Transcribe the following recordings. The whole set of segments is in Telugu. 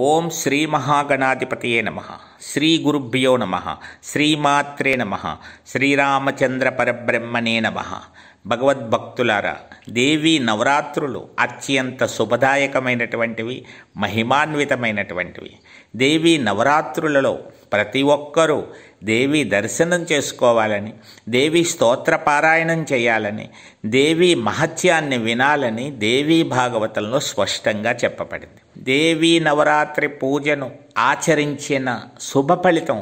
ఓం శ్రీ మహాగణాధిపతియే నమ శ్రీ గురుభ్యో నమ శ్రీమాత్రే నమ శ్రీరామచంద్ర పరబ్రహ్మణే నమ భగవద్భక్తులారా దేవి నవరాత్రులు అత్యంత శుభదాయకమైనటువంటివి మహిమాన్వితమైనటువంటివి దేవి నవరాత్రులలో ప్రతి ఒక్కరూ దేవి దర్శనం చేసుకోవాలని దేవి స్తోత్ర పారాయణం చేయాలని దేవి మహత్యాన్ని వినాలని దేవీ భాగవతంలో స్పష్టంగా చెప్పబడింది దేవీ నవరాత్రి పూజను ఆచరించిన శుభ ఫలితం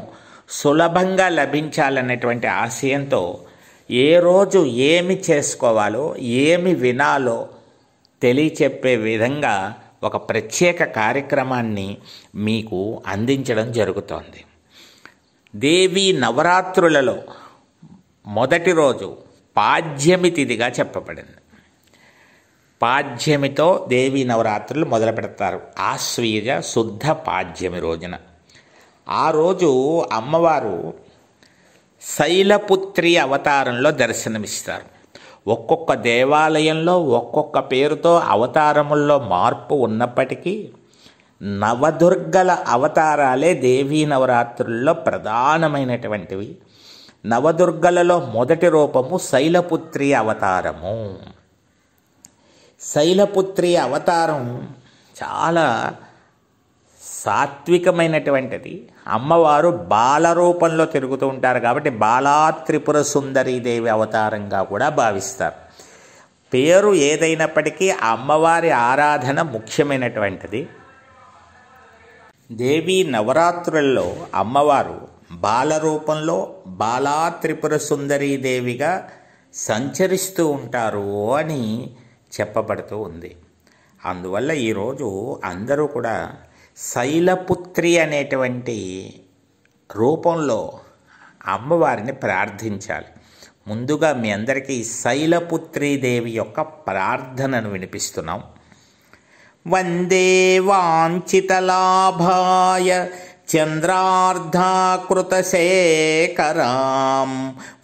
సులభంగా లభించాలనేటువంటి ఆశయంతో ఏ రోజు ఏమి చేసుకోవాలో ఏమి వినాలో తెలియచెప్పే విధంగా ఒక ప్రత్యేక కార్యక్రమాన్ని మీకు అందించడం జరుగుతోంది దేవీ నవరాత్రులలో మొదటి రోజు పాడ్యమి తిథిగా చెప్పబడింది పాడ్యమితో దేవీ నవరాత్రులు మొదలు పెడతారు ఆశ్వీయ శుద్ధ పాడ్యమి రోజున ఆ రోజు అమ్మవారు శైలపుత్రి అవతారంలో దర్శనమిస్తారు ఒక్కొక్క దేవాలయంలో ఒక్కొక్క పేరుతో అవతారముల్లో మార్పు ఉన్నప్పటికీ నవదుర్గల అవతారాలే దేవీ నవరాత్రుల్లో ప్రధానమైనటువంటివి నవదుర్గలలో మొదటి రూపము శైలపుత్రి అవతారము శైలపుత్రి అవతారం చాలా సాత్వికమైనటువంటిది అమ్మవారు బాల రూపంలో తిరుగుతూ ఉంటారు కాబట్టి బాలా త్రిపుర దేవి అవతారంగా కూడా భావిస్తారు పేరు ఏదైనప్పటికీ అమ్మవారి ఆరాధన ముఖ్యమైనటువంటిది దేవీ నవరాత్రుల్లో అమ్మవారు బాలరూపంలో బాలా త్రిపుర సుందరీ దేవిగా సంచరిస్తూ ఉంటారు అని చెప్పబడుతూ ఉంది అందువల్ల ఈరోజు అందరూ కూడా శైలపుత్రి అనేటువంటి రూపంలో అమ్మవారిని ప్రార్థించాలి ముందుగా మీ అందరికీ శైలపుత్రి దేవి యొక్క ప్రార్థనను వినిపిస్తున్నాం वन्दे वाञ्चितलाभाय चन्द्रार्धाकृतशेखरां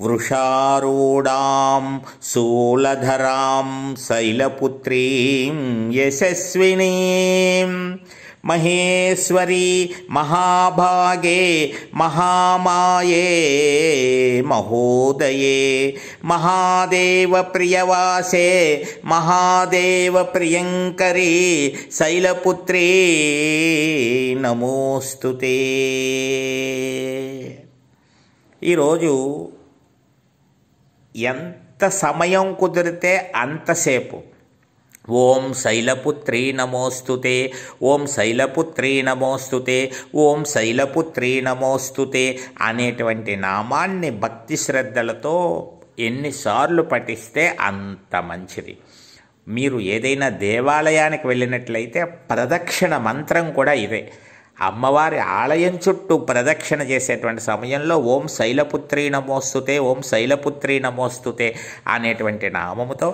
वृषारूढां शूलधरां शैलपुत्रीं यशस्विनीम् మహేశ్వరి మహాభాగే మహామాయే మహోదయే మహాదేవ ప్రియవాసే మహాదేవ ప్రియంకరీ శైలపుత్రీ నమోస్తుతే ఈరోజు ఎంత సమయం కుదిరితే అంతసేపు ఓం శైలపుత్రీ నమోస్తుతే ఓం శైలపుత్రీ నమోస్తుతే ఓం శైలపుత్రీ నమోస్తు అనేటువంటి నామాన్ని భక్తి శ్రద్ధలతో ఎన్నిసార్లు పఠిస్తే అంత మంచిది మీరు ఏదైనా దేవాలయానికి వెళ్ళినట్లయితే ప్రదక్షిణ మంత్రం కూడా ఇదే అమ్మవారి ఆలయం చుట్టూ ప్రదక్షిణ చేసేటువంటి సమయంలో ఓం శైలపుత్రీ నమోస్తుతే ఓం శైలపుత్రీ నమోస్తుతే అనేటువంటి నామముతో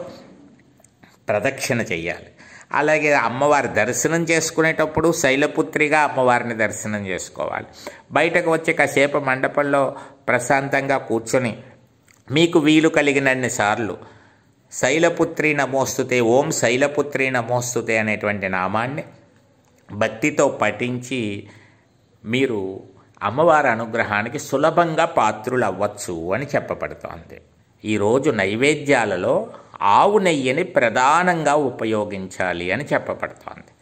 ప్రదక్షిణ చేయాలి అలాగే అమ్మవారి దర్శనం చేసుకునేటప్పుడు శైలపుత్రిగా అమ్మవారిని దర్శనం చేసుకోవాలి బయటకు వచ్చే కాసేపు మండపంలో ప్రశాంతంగా కూర్చొని మీకు వీలు కలిగినన్ని సార్లు శైలపుత్రి నమోస్తుతే ఓం శైలపుత్రి నమోస్తుతే అనేటువంటి నామాన్ని భక్తితో పఠించి మీరు అమ్మవారి అనుగ్రహానికి సులభంగా పాత్రులు అవ్వచ్చు అని చెప్పబడుతోంది ఈరోజు నైవేద్యాలలో ఆవు నెయ్యిని ప్రధానంగా ఉపయోగించాలి అని చెప్పబడుతోంది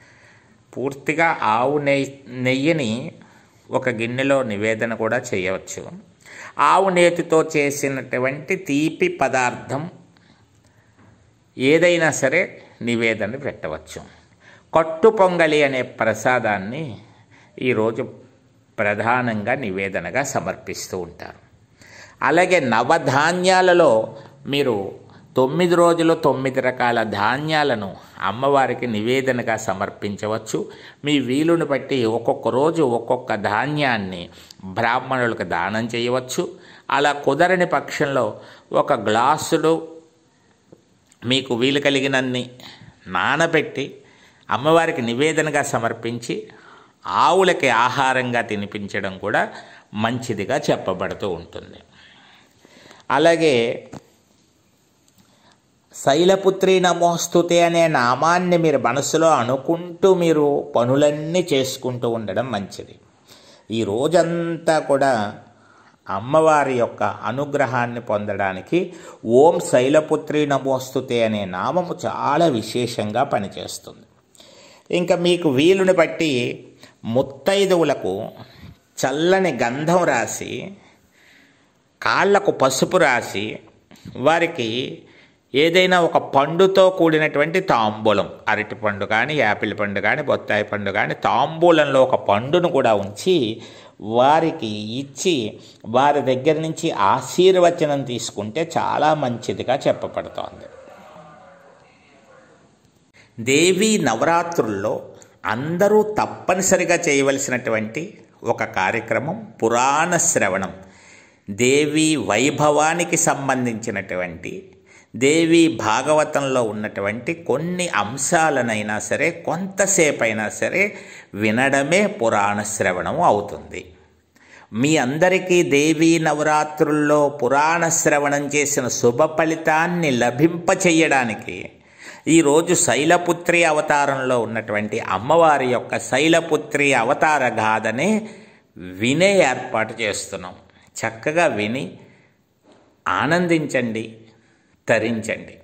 పూర్తిగా ఆవు నెయ్యిని ఒక గిన్నెలో నివేదన కూడా చేయవచ్చు ఆవు నేతితో చేసినటువంటి తీపి పదార్థం ఏదైనా సరే నివేదన పెట్టవచ్చు కట్టు పొంగలి అనే ప్రసాదాన్ని ఈరోజు ప్రధానంగా నివేదనగా సమర్పిస్తూ ఉంటారు అలాగే నవధాన్యాలలో మీరు తొమ్మిది రోజులు తొమ్మిది రకాల ధాన్యాలను అమ్మవారికి నివేదనగా సమర్పించవచ్చు మీ వీలును బట్టి ఒక్కొక్క రోజు ఒక్కొక్క ధాన్యాన్ని బ్రాహ్మణులకు దానం చేయవచ్చు అలా కుదరని పక్షంలో ఒక గ్లాసులు మీకు వీలు కలిగినన్ని నానబెట్టి అమ్మవారికి నివేదనగా సమర్పించి ఆవులకి ఆహారంగా తినిపించడం కూడా మంచిదిగా చెప్పబడుతూ ఉంటుంది అలాగే శైలపుత్రి నమోస్తుతే అనే నామాన్ని మీరు మనసులో అనుకుంటూ మీరు పనులన్నీ చేసుకుంటూ ఉండడం మంచిది ఈ రోజంతా కూడా అమ్మవారి యొక్క అనుగ్రహాన్ని పొందడానికి ఓం శైలపుత్రి నమోస్తుతే అనే నామము చాలా విశేషంగా పనిచేస్తుంది ఇంకా మీకు వీలుని బట్టి ముత్తైదువులకు చల్లని గంధం రాసి కాళ్లకు పసుపు రాసి వారికి ఏదైనా ఒక పండుతో కూడినటువంటి తాంబూలం అరటి పండు కానీ యాపిల్ పండు కానీ బొత్తాయి పండు కానీ తాంబూలంలో ఒక పండును కూడా ఉంచి వారికి ఇచ్చి వారి దగ్గర నుంచి ఆశీర్వచనం తీసుకుంటే చాలా మంచిదిగా చెప్పబడుతోంది దేవీ నవరాత్రుల్లో అందరూ తప్పనిసరిగా చేయవలసినటువంటి ఒక కార్యక్రమం పురాణ శ్రవణం దేవి వైభవానికి సంబంధించినటువంటి దేవి భాగవతంలో ఉన్నటువంటి కొన్ని అంశాలనైనా సరే కొంతసేపైనా సరే వినడమే పురాణ శ్రవణం అవుతుంది మీ అందరికీ దేవీ నవరాత్రుల్లో పురాణ శ్రవణం చేసిన శుభ ఫలితాన్ని లభింపచేయడానికి ఈరోజు శైలపుత్రి అవతారంలో ఉన్నటువంటి అమ్మవారి యొక్క శైలపుత్రి అవతార గాథని వినే ఏర్పాటు చేస్తున్నాం చక్కగా విని ఆనందించండి తరించండి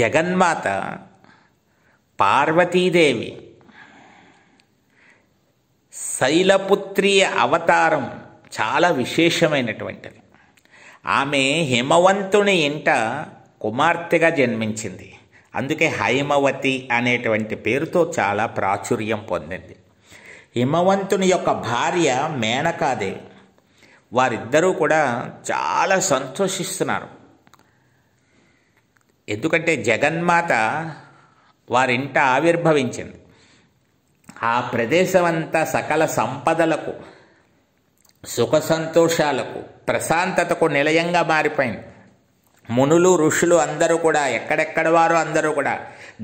జగన్మాత పార్వతీదేవి శైలపుత్రి అవతారం చాలా విశేషమైనటువంటిది ఆమె హిమవంతుని ఇంట కుమార్తెగా జన్మించింది అందుకే హైమవతి అనేటువంటి పేరుతో చాలా ప్రాచుర్యం పొందింది హిమవంతుని యొక్క భార్య మేనకాదేవి వారిద్దరూ కూడా చాలా సంతోషిస్తున్నారు ఎందుకంటే జగన్మాత వారింట ఆవిర్భవించింది ఆ ప్రదేశం అంతా సకల సంపదలకు సుఖ సంతోషాలకు ప్రశాంతతకు నిలయంగా మారిపోయింది మునులు ఋషులు అందరూ కూడా ఎక్కడెక్కడ వారు అందరూ కూడా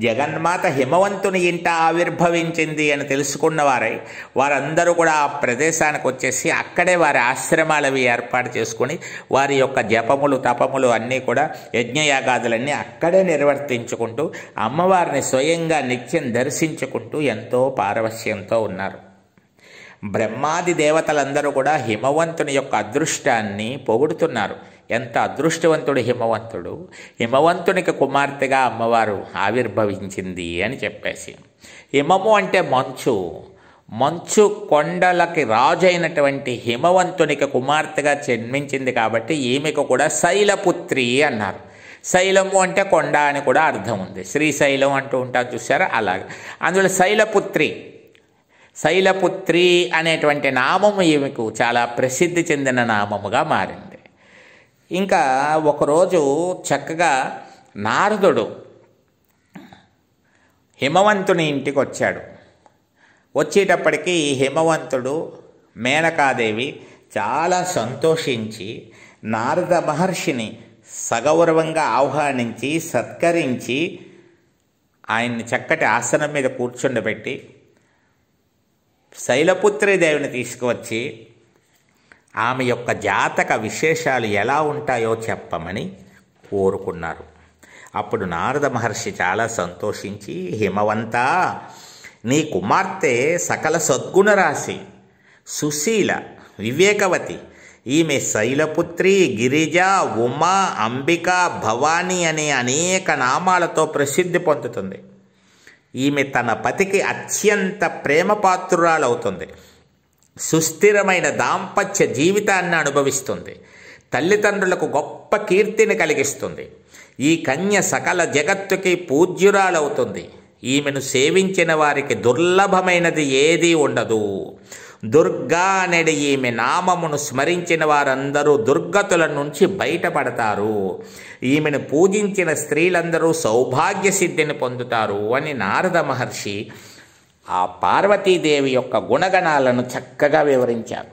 జగన్మాత హిమవంతుని ఇంట ఆవిర్భవించింది అని తెలుసుకున్నవారై వారందరూ కూడా ఆ ప్రదేశానికి వచ్చేసి అక్కడే వారి ఆశ్రమాలవి ఏర్పాటు చేసుకుని వారి యొక్క జపములు తపములు అన్నీ కూడా యజ్ఞయాగాదులన్నీ అక్కడే నిర్వర్తించుకుంటూ అమ్మవారిని స్వయంగా నిత్యం దర్శించుకుంటూ ఎంతో పారవశ్యంతో ఉన్నారు బ్రహ్మాది దేవతలందరూ కూడా హిమవంతుని యొక్క అదృష్టాన్ని పొగుడుతున్నారు ఎంత అదృష్టవంతుడు హిమవంతుడు హిమవంతునికి కుమార్తెగా అమ్మవారు ఆవిర్భవించింది అని చెప్పేసి హిమము అంటే మంచు మంచు కొండలకి రాజు అయినటువంటి హిమవంతునికి కుమార్తెగా జన్మించింది కాబట్టి ఈమెకు కూడా శైలపుత్రి అన్నారు శైలము అంటే కొండ అని కూడా అర్థం ఉంది శ్రీశైలం అంటూ ఉంటారు చూసారా అలాగే అందులో శైలపుత్రి శైలపుత్రి అనేటువంటి నామము ఈమెకు చాలా ప్రసిద్ధి చెందిన నామముగా మారింది ఇంకా ఒకరోజు చక్కగా నారదుడు హిమవంతుని ఇంటికి వచ్చాడు వచ్చేటప్పటికి హిమవంతుడు మేనకాదేవి చాలా సంతోషించి నారద మహర్షిని సగౌరవంగా ఆహ్వానించి సత్కరించి ఆయన్ని చక్కటి ఆసనం మీద కూర్చుండబెట్టి శైలపుత్రి దేవుని తీసుకువచ్చి ఆమె యొక్క జాతక విశేషాలు ఎలా ఉంటాయో చెప్పమని కోరుకున్నారు అప్పుడు నారద మహర్షి చాలా సంతోషించి హిమవంత నీ కుమార్తె సకల సద్గుణరాశి సుశీల వివేకవతి ఈమె శైలపుత్రి గిరిజ ఉమ అంబిక భవాని అనే అనేక నామాలతో ప్రసిద్ధి పొందుతుంది ఈమె తన పతికి అత్యంత ప్రేమపాత్రురాలవుతుంది సుస్థిరమైన దాంపత్య జీవితాన్ని అనుభవిస్తుంది తల్లిదండ్రులకు గొప్ప కీర్తిని కలిగిస్తుంది ఈ కన్య సకల జగత్తుకి పూజ్యురాలవుతుంది ఈమెను సేవించిన వారికి దుర్లభమైనది ఏదీ ఉండదు దుర్గా అనేది ఈమె నామమును స్మరించిన వారందరూ దుర్గతుల నుంచి బయటపడతారు ఈమెను పూజించిన స్త్రీలందరూ సౌభాగ్య సిద్ధిని పొందుతారు అని నారద మహర్షి ఆ పార్వతీదేవి యొక్క గుణగణాలను చక్కగా వివరించారు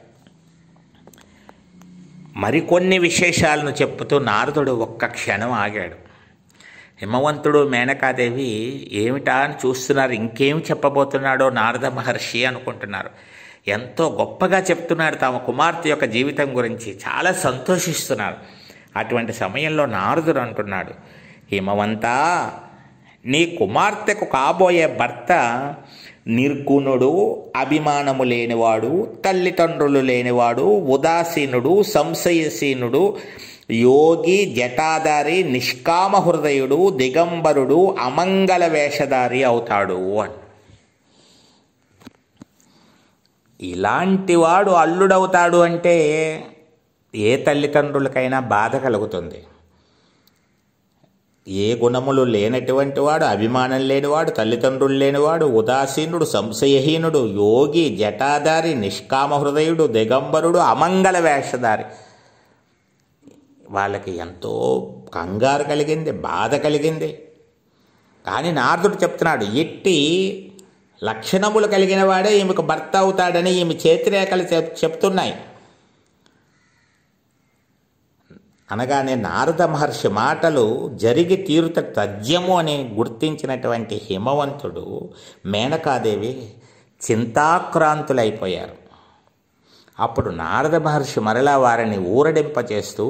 మరికొన్ని విశేషాలను చెప్పుతూ నారదుడు ఒక్క క్షణం ఆగాడు హిమవంతుడు మేనకాదేవి ఏమిటా అని చూస్తున్నారు ఇంకేం చెప్పబోతున్నాడో నారద మహర్షి అనుకుంటున్నారు ఎంతో గొప్పగా చెప్తున్నాడు తమ కుమార్తె యొక్క జీవితం గురించి చాలా సంతోషిస్తున్నారు అటువంటి సమయంలో నారదుడు అంటున్నాడు హిమవంతా నీ కుమార్తెకు కాబోయే భర్త నిర్గుణుడు అభిమానము లేనివాడు తల్లిదండ్రులు లేనివాడు ఉదాసీనుడు సంశయసీనుడు యోగి జటాధారి నిష్కామ హృదయుడు దిగంబరుడు అమంగళ వేషధారి అవుతాడు అని ఇలాంటి వాడు అల్లుడవుతాడు అంటే ఏ తల్లిదండ్రులకైనా బాధ కలుగుతుంది ఏ గుణములు లేనటువంటి వాడు అభిమానం లేనివాడు తల్లిదండ్రులు లేనివాడు ఉదాసీనుడు సంశయహీనుడు యోగి జటాధారి నిష్కామ హృదయుడు దిగంబరుడు అమంగళ వేషధారి వాళ్ళకి ఎంతో కంగారు కలిగింది బాధ కలిగింది కానీ నారదుడు చెప్తున్నాడు ఎట్టి లక్షణములు కలిగిన వాడే ఈమెకు భర్త అవుతాడని ఈమె చేతిరేఖలు చెప్తున్నాయి అనగానే నారద మహర్షి మాటలు జరిగి తీరుత తజ్యము అని గుర్తించినటువంటి హిమవంతుడు మేనకాదేవి చింతాక్రాంతులైపోయారు అప్పుడు నారద మహర్షి మరలా వారిని ఊరడింపచేస్తూ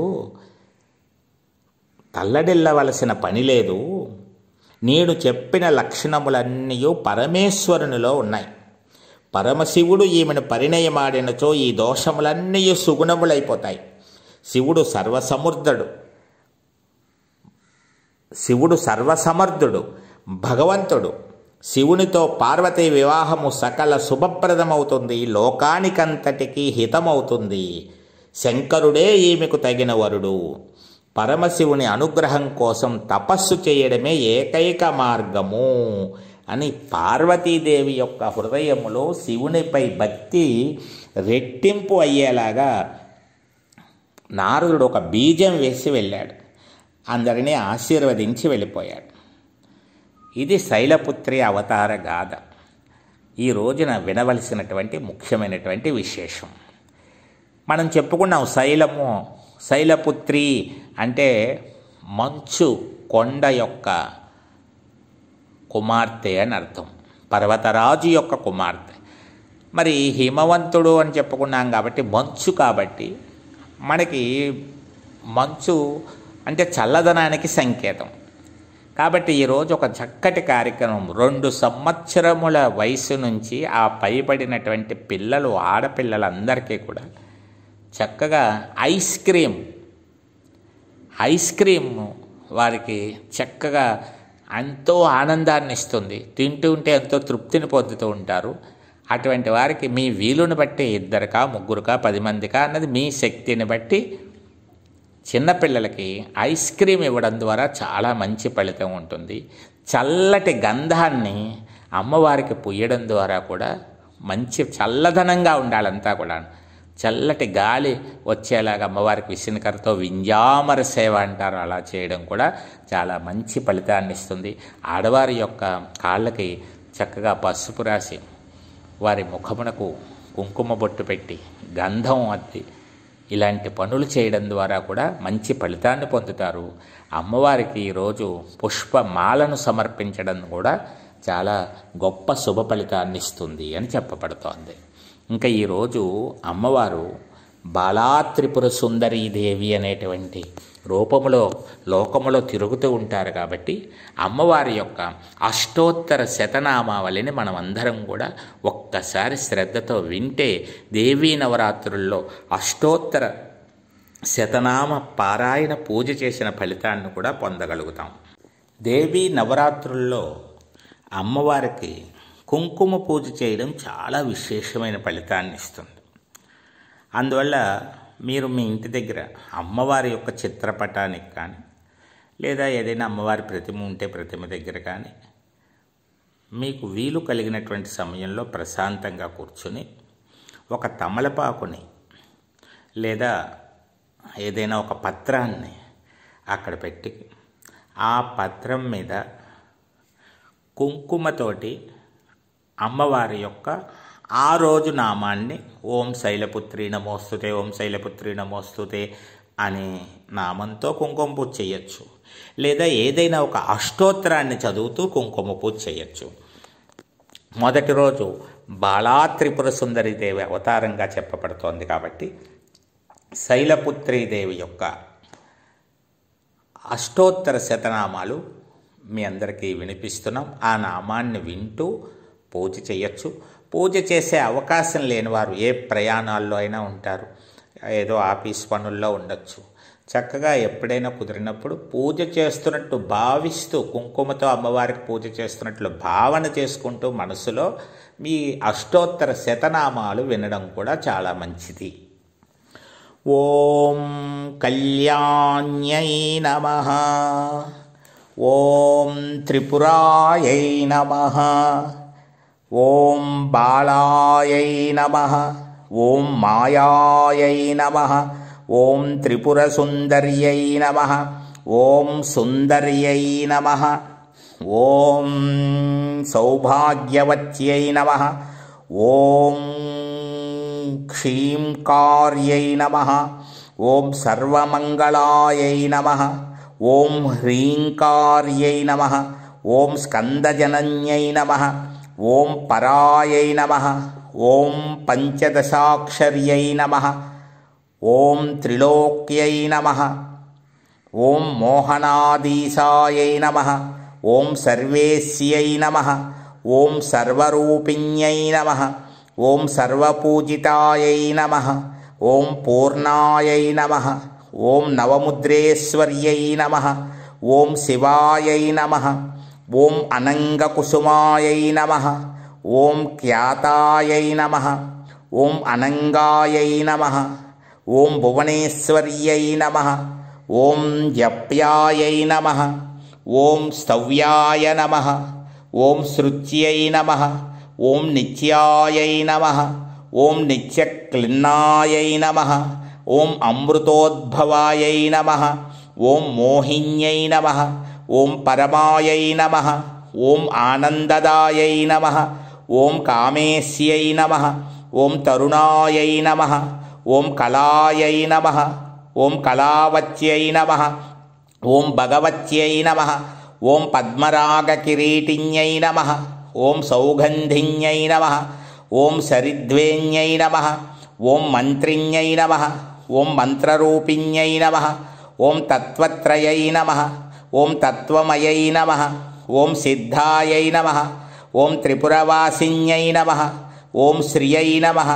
తల్లడిల్లవలసిన పని లేదు నేను చెప్పిన లక్షణములన్నీ పరమేశ్వరునిలో ఉన్నాయి పరమశివుడు ఈమెను పరిణయమాడినచో ఈ దోషములన్నీ సుగుణములైపోతాయి శివుడు సర్వసమర్థుడు శివుడు సర్వసమర్థుడు భగవంతుడు శివునితో పార్వతి వివాహము సకల శుభప్రదమవుతుంది లోకానికంతటికీ హితమవుతుంది శంకరుడే ఈమెకు తగిన వరుడు పరమశివుని అనుగ్రహం కోసం తపస్సు చేయడమే ఏకైక మార్గము అని పార్వతీదేవి యొక్క హృదయములో శివునిపై భక్తి రెట్టింపు అయ్యేలాగా నారదుడు ఒక బీజం వేసి వెళ్ళాడు అందరినీ ఆశీర్వదించి వెళ్ళిపోయాడు ఇది శైలపుత్రి అవతార గాథ ఈ రోజున వినవలసినటువంటి ముఖ్యమైనటువంటి విశేషం మనం చెప్పుకున్నాం శైలము శైలపుత్రి అంటే మంచు కొండ యొక్క కుమార్తె అని అర్థం పర్వతరాజు యొక్క కుమార్తె మరి హిమవంతుడు అని చెప్పుకున్నాం కాబట్టి మంచు కాబట్టి మనకి మంచు అంటే చల్లదనానికి సంకేతం కాబట్టి ఈరోజు ఒక చక్కటి కార్యక్రమం రెండు సంవత్సరముల వయసు నుంచి ఆ పైబడినటువంటి పిల్లలు ఆడపిల్లలందరికీ కూడా చక్కగా ఐస్ క్రీమ్ ఐస్ క్రీమ్ వారికి చక్కగా ఎంతో ఆనందాన్ని ఇస్తుంది తింటూ ఉంటే ఎంతో తృప్తిని పొందుతూ ఉంటారు అటువంటి వారికి మీ వీలుని బట్టి ఇద్దరికా ముగ్గురుకా పది మందికా అన్నది మీ శక్తిని బట్టి చిన్నపిల్లలకి ఐస్ క్రీమ్ ఇవ్వడం ద్వారా చాలా మంచి ఫలితం ఉంటుంది చల్లటి గంధాన్ని అమ్మవారికి పుయ్యడం ద్వారా కూడా మంచి చల్లదనంగా ఉండాలంతా కూడా చల్లటి గాలి వచ్చేలాగా అమ్మవారికి విసినకరతో వింజామర సేవ అంటారు అలా చేయడం కూడా చాలా మంచి ఫలితాన్ని ఇస్తుంది ఆడవారి యొక్క కాళ్ళకి చక్కగా పసుపు రాసి వారి ముఖమునకు కుంకుమ బొట్టు పెట్టి గంధం అద్ది ఇలాంటి పనులు చేయడం ద్వారా కూడా మంచి ఫలితాన్ని పొందుతారు అమ్మవారికి ఈరోజు పుష్పమాలను సమర్పించడం కూడా చాలా గొప్ప శుభ ఫలితాన్ని ఇస్తుంది అని చెప్పబడుతోంది ఇంకా ఈరోజు అమ్మవారు బాలాత్రిపుర సుందరీదేవి అనేటువంటి రూపములో లోకములో తిరుగుతూ ఉంటారు కాబట్టి అమ్మవారి యొక్క అష్టోత్తర శతనామావళిని మనం అందరం కూడా ఒక్కసారి శ్రద్ధతో వింటే దేవీ నవరాత్రుల్లో అష్టోత్తర శతనామ పారాయణ పూజ చేసిన ఫలితాన్ని కూడా పొందగలుగుతాం దేవీ నవరాత్రుల్లో అమ్మవారికి కుంకుమ పూజ చేయడం చాలా విశేషమైన ఫలితాన్ని ఇస్తుంది అందువల్ల మీరు మీ ఇంటి దగ్గర అమ్మవారి యొక్క చిత్రపటానికి కానీ లేదా ఏదైనా అమ్మవారి ప్రతిమ ఉంటే ప్రతిమ దగ్గర కానీ మీకు వీలు కలిగినటువంటి సమయంలో ప్రశాంతంగా కూర్చుని ఒక తమలపాకుని లేదా ఏదైనా ఒక పత్రాన్ని అక్కడ పెట్టి ఆ పత్రం మీద కుంకుమతోటి అమ్మవారి యొక్క ఆ రోజు నామాన్ని ఓం శైలపుత్రి నమోస్తుతే ఓం శైలపుత్రి నమోస్తుతే అనే నామంతో కుంకుమ పూజ చేయొచ్చు లేదా ఏదైనా ఒక అష్టోత్తరాన్ని చదువుతూ కుంకుమ పూజ చేయొచ్చు మొదటి రోజు బాలా త్రిపుర దేవి అవతారంగా చెప్పబడుతోంది కాబట్టి శైలపుత్రీదేవి యొక్క అష్టోత్తర శతనామాలు మీ అందరికీ వినిపిస్తున్నాం ఆ నామాన్ని వింటూ పూజ చేయొచ్చు పూజ చేసే అవకాశం లేనివారు ఏ ప్రయాణాల్లో అయినా ఉంటారు ఏదో ఆఫీస్ పనుల్లో ఉండొచ్చు చక్కగా ఎప్పుడైనా కుదిరినప్పుడు పూజ చేస్తున్నట్టు భావిస్తూ కుంకుమతో అమ్మవారికి పూజ చేస్తున్నట్లు భావన చేసుకుంటూ మనసులో మీ అష్టోత్తర శతనామాలు వినడం కూడా చాలా మంచిది ఓం కళ్యాణ్యై నమ ఓం త్రిపురాయై నమ ॐ बालायै नमः ॐ मायायै नमः ॐ त्रिपुरसुन्दर्यै नमः ॐ सुन्दर्यै नमः ॐ सौभाग्यवत्यै नमः ॐ क्षीं कार्यै नमः ॐ सर्वमङ्गलायै नमः ॐ ह्रीङ्कार्यै नमः ॐ स्कन्दजनन्यै नमः ॐ परायै नमः ॐ पञ्चदशाक्षर्यै नमः ॐ त्रिलोक्यै नमः ॐ मोहनादीशायै नमः ॐ सर्वेस्यै नमः ॐ सर्वरूपिण्यै नमः ॐ सर्वपूजितायै नमः ॐ पूर्णायै नमः ॐ नवमुद्रेश्वर्यै नमः ॐ शिवायै नमः ॐ अनङ्गकुसुमायै नमः ॐ ख्यातायै नमः ॐ अनङ्गायै नमः ॐ भुवनेश्वर्यै नमः ॐ जप्यायै नमः ॐ स्तव्याय नमः ॐ श्रुच्यै नमः ॐ नित्यायै नमः ॐ नित्यक्लिन्नायै नमः ॐ अमृतोद्भवायै नमः ॐ मोहिन्यै नमः ॐ परमायै नमः ॐ आनन्ददायै नमः ॐ कामेस्यै नमः ॐ तरुणायै नमः ॐ कलायै नमः ॐ कलावत्यै नमः ॐ भगवत्यै नमः ॐ पद्मरागककिटिन्यै नमः ॐ सौगन्धिन्यै नमः ॐ सरिध्वे नमः ॐ मन्त्रिन्यै नमः ॐ मन्त्ररूपिन्यै नमः ॐ तत्त्वत्रय नमः ॐ तत्त्वमयै नमः ॐ सिद्धायै नमः ॐ त्रिपुरवासिन्यै नमः ॐ श्रियै नमः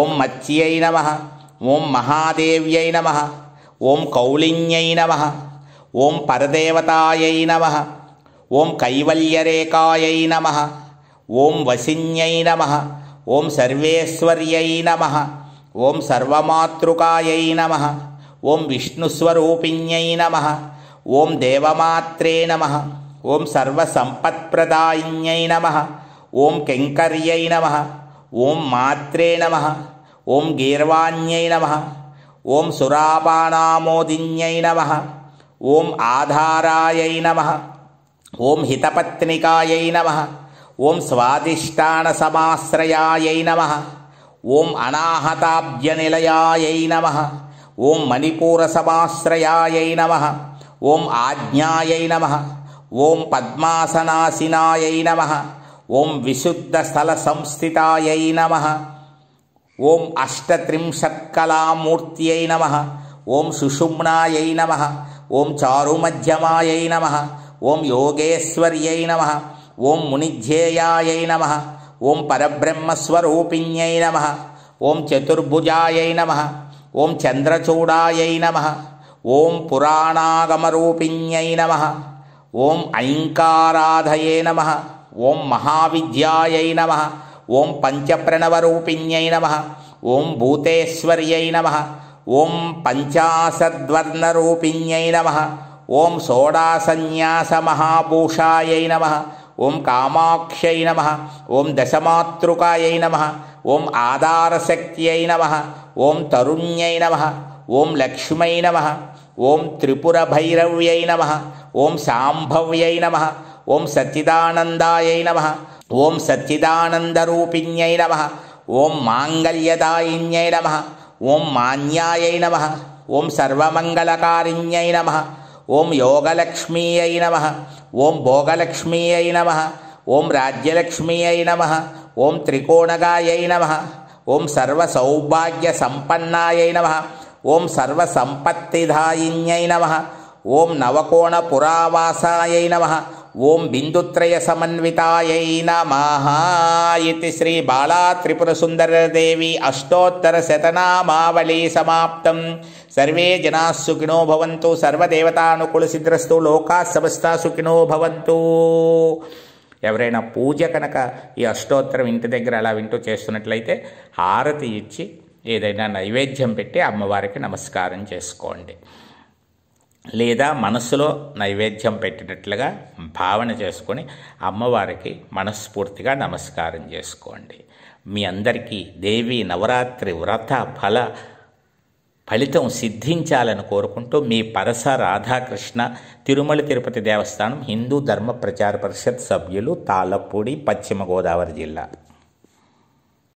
ॐ मत्स्यै नमः ॐ महादेव्यै नमः ॐ कौलिन्यै नमः ॐ परदेवतायै नमः ॐ कैवल्यरेखायै नमः ॐ वसिन्यै नमः ॐ सर्वेश्वर्यै नमः ॐ सर्वमातृकायै नमः ॐ विष्णुस्वरूपिण्यै नमः ॐ देवमात्रे नमः ॐ सर्वसम्पत्प्रदायिन्यै नमः ॐ केङ्कर्यै नमः ॐ मात्रे नमः ॐ गीर्वाण्यै नमः ॐ सुरापाणामोदिन्यै नमः ॐ आधारायै नमः ॐ हितपत्निकायै नमः ॐ स्वाधिष्ठानसमाश्रयायै नमः ॐ अनाहताब््यनिलयायै नमः ॐ मणिपूरसमाश्रयायै नमः ఓం ఆజ్ఞాయై నమ ఓం పద్మాసనాసినాయై నమ ఓం విశుద్ధ స్థల సంస్థితాయై నమ ఓం అష్టత్రింశత్కళామూర్త్యై నమ ఓం సుషుమ్నాయై నమ ఓం చారుమధ్యమాయై నమ ఓం యోగేశ్వర్యై నమ ఓం మునిధ్యేయాయై నమ ఓం పరబ్రహ్మస్వరూపిణ్యై నమ ఓం చతుర్భుజాయై నమ ఓం చంద్రచూడాయై నమ ॐ पुराणागमरूपिण्यै नमः ॐ ऐङ्काराधये नमः ॐ महाविद्यायै नमः ॐ पञ्चप्रणवरूपिण्यै नमः ॐ भूतेश्वर्यै नमः ॐ पञ्चाशद्वर्णरूपिण्यै नमः ॐ सोडासन्न्यासमहाभूषायै नमः ॐ कामाक्ष्यै नमः ॐ दशमातृकायै नमः ॐ आधारशक्त्यै नमः ॐ तरुण्यै नमः ॐ लक्ष्म्यै नमः ॐ त्रिपुरभैरव्यै नमः ॐ साम्भव्यै नमः ॐ सच्चिदानन्दायै नमः ॐ सच्चिदानन्दरूपिण्यै नमः ॐ माङ्गल्यदायिन्यै नमः ॐ मान्यायै नमः ॐ सर्वमङ्गलकारिण्यै नमः ॐ योगलक्ष्मीयै नमः ॐ भोगलक्ष्मीयै नमः ॐ राज्यलक्ष्मीयै नमः ॐ त्रिकोणगायै नमः ॐ सर्वसौभाग्यसम्पन्नाय नमः ఓం సర్వసంపత్తిధాయిన్యై నమ ఓం నవకోణ పురావాసాయ నమ ఓం బిందుత్రయ సమన్వితాయై నమ ఇది శ్రీ బాలా త్రిపుర సుందరదేవి అష్టోత్తర శతనామావళి సమాప్తం సర్వే జనా సుఖినో భవంతు సర్వదేవతానుకుల సిద్ధ్రస్తు లోకా సమస్త సుఖినో భవంతు ఎవరైనా పూజ కనుక ఈ అష్టోత్తరం ఇంటి దగ్గర అలా వింటూ చేస్తున్నట్లయితే హారతి ఇచ్చి ఏదైనా నైవేద్యం పెట్టి అమ్మవారికి నమస్కారం చేసుకోండి లేదా మనసులో నైవేద్యం పెట్టినట్లుగా భావన చేసుకొని అమ్మవారికి మనస్ఫూర్తిగా నమస్కారం చేసుకోండి మీ అందరికీ దేవి నవరాత్రి వ్రత ఫల ఫలితం సిద్ధించాలని కోరుకుంటూ మీ పరస రాధాకృష్ణ తిరుమల తిరుపతి దేవస్థానం హిందూ ధర్మ ప్రచార పరిషత్ సభ్యులు తాళపూడి పశ్చిమ గోదావరి జిల్లా